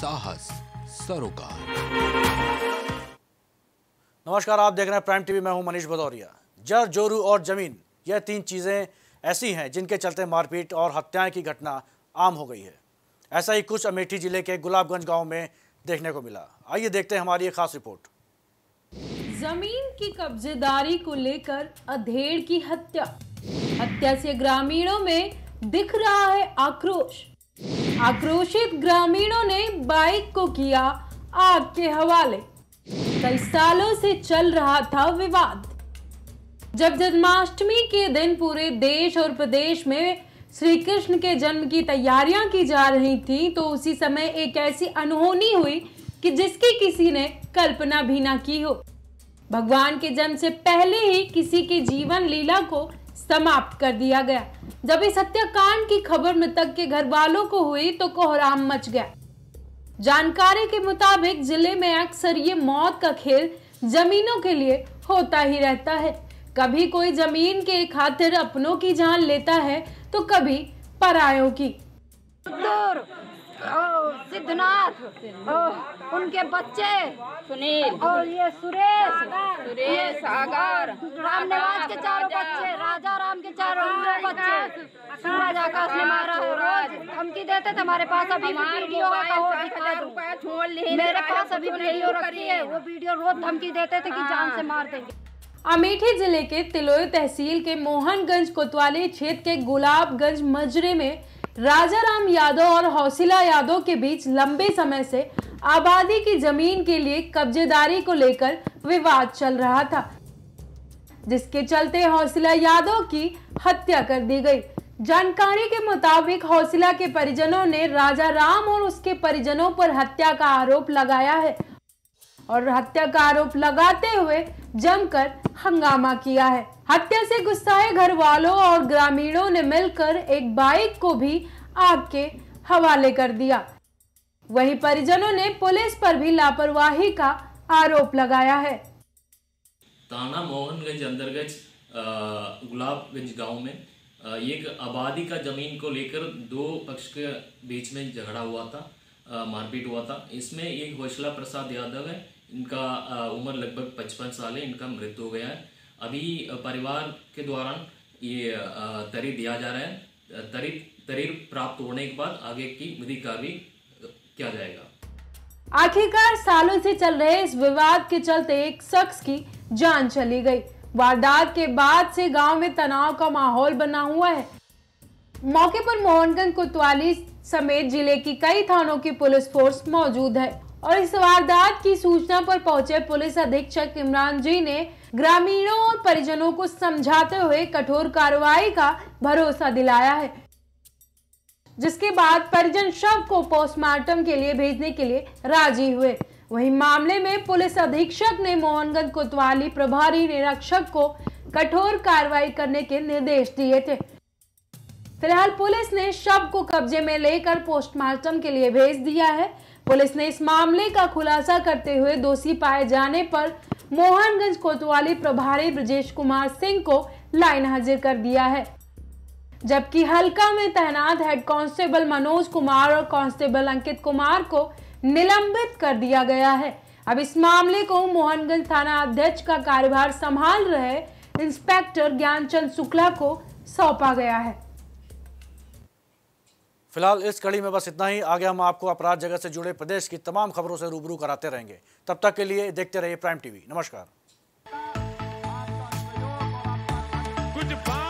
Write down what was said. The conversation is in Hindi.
साहस सरोकार नमस्कार आप देख रहे हैं प्राइम टीवी मैं हूं मनीष भदौरिया जर जोरू और जमीन यह तीन चीजें ऐसी हैं जिनके चलते मारपीट और हत्याएं की घटना आम हो गई है ऐसा ही कुछ अमेठी जिले के गुलाबगंज गांव में देखने को मिला आइए देखते हैं हमारी एक खास रिपोर्ट जमीन की कब्जेदारी को लेकर अधेड़ की हत्या हत्या से ग्रामीणों में दिख रहा है आक्रोश आक्रोशित ग्रामीणों ने बाइक को किया आग के हवाले कई सालों से चल रहा था विवाद जब जन्माष्टमी के दिन पूरे देश और प्रदेश में श्री कृष्ण के जन्म की तैयारियां की जा रही थी तो उसी समय एक ऐसी अनहोनी हुई कि जिसकी किसी ने कल्पना भी ना की हो भगवान के जन्म से पहले ही किसी की जीवन लीला को समाप्त कर दिया गया जब इस हत्याकांड की खबर मृतक के घर वालों को हुई तो कोहराम मच गया जानकारी के मुताबिक जिले में अक्सर ये मौत का खेल जमीनों के लिए होता ही रहता है कभी कोई जमीन के खातिर अपनों की जान लेता है तो कभी परायों की सिद्धनाथ उनके बच्चे सुनील और ये सुरेश सुरेश सागर राम निवास के चारों बच्चे राजा राम के चारों बच्चे सूरज आकाश ने मारा रोज धमकी देते थे हमारे पास अभी वीडियो मेरे पास अभी वीडियो रखी है वो वीडियो रोज धमकी देते थे कि जान से मार देंगे अमेठी जिले के तिलोई तहसील के मोहनगंज कोतवाली क्षेत्र के गुलाबगंज मजरे में राजा राम यादव और हौसिला यादव के बीच लंबे समय से आबादी की जमीन के लिए कब्जेदारी को लेकर विवाद चल रहा था जिसके चलते हौसिला यादव की हत्या कर दी गई जानकारी के मुताबिक हौसिला के परिजनों ने राजा राम और उसके परिजनों पर हत्या का आरोप लगाया है और हत्या का आरोप लगाते हुए जमकर हंगामा किया है हत्या से गुस्साए घर वालों और ग्रामीणों ने मिलकर एक बाइक को भी आग के हवाले कर दिया वहीं परिजनों ने पुलिस पर भी लापरवाही का आरोप लगाया है ताना मोहनगंज अंतर्गत गुलाबगंज गांव में एक आबादी का जमीन को लेकर दो पक्ष के बीच में झगड़ा हुआ था मारपीट हुआ था इसमें एक हौसला प्रसाद यादव है इनका उम्र लगभग पचपन साल है इनका मृत्यु हो गया है अभी परिवार के द्वारा ये तरी दिया जा रहा है तरी तरीर प्राप्त होने के बाद आगे की विधि का भी किया जाएगा आखिरकार सालों से चल रहे इस विवाद के चलते एक शख्स की जान चली गई वारदात के बाद से गांव में तनाव का माहौल बना हुआ है मौके पर मोहनगंज कोतवाली समेत जिले की कई थानों की पुलिस फोर्स मौजूद है और इस वारदात की सूचना पर पहुंचे पुलिस अधीक्षक इमरान जी ने ग्रामीणों और परिजनों को समझाते हुए कठोर कार्रवाई का भरोसा दिलाया है जिसके बाद परिजन शव को पोस्टमार्टम के लिए भेजने के लिए राजी हुए वहीं मामले में पुलिस अधीक्षक ने मोहनगंज कोतवाली प्रभारी निरीक्षक को कठोर कार्रवाई करने के निर्देश दिए थे फिलहाल पुलिस ने शव को कब्जे में लेकर पोस्टमार्टम के लिए भेज दिया है पुलिस ने इस मामले का खुलासा करते हुए दोषी पाए जाने पर मोहनगंज कोतवाली प्रभारी ब्रजेश कुमार सिंह को लाइन हाजिर कर दिया है जबकि हल्का में तैनात हेड कांस्टेबल मनोज कुमार और कांस्टेबल अंकित कुमार को निलंबित कर दिया गया है अब इस मामले को मोहनगंज थाना अध्यक्ष का कार्यभार संभाल रहे इंस्पेक्टर ज्ञानचंद शुक्ला को सौंपा गया है फिलहाल इस कड़ी में बस इतना ही आगे हम आपको अपराध जगत से जुड़े प्रदेश की तमाम खबरों से रूबरू कराते रहेंगे तब तक के लिए देखते रहिए प्राइम टीवी नमस्कार कुछ बात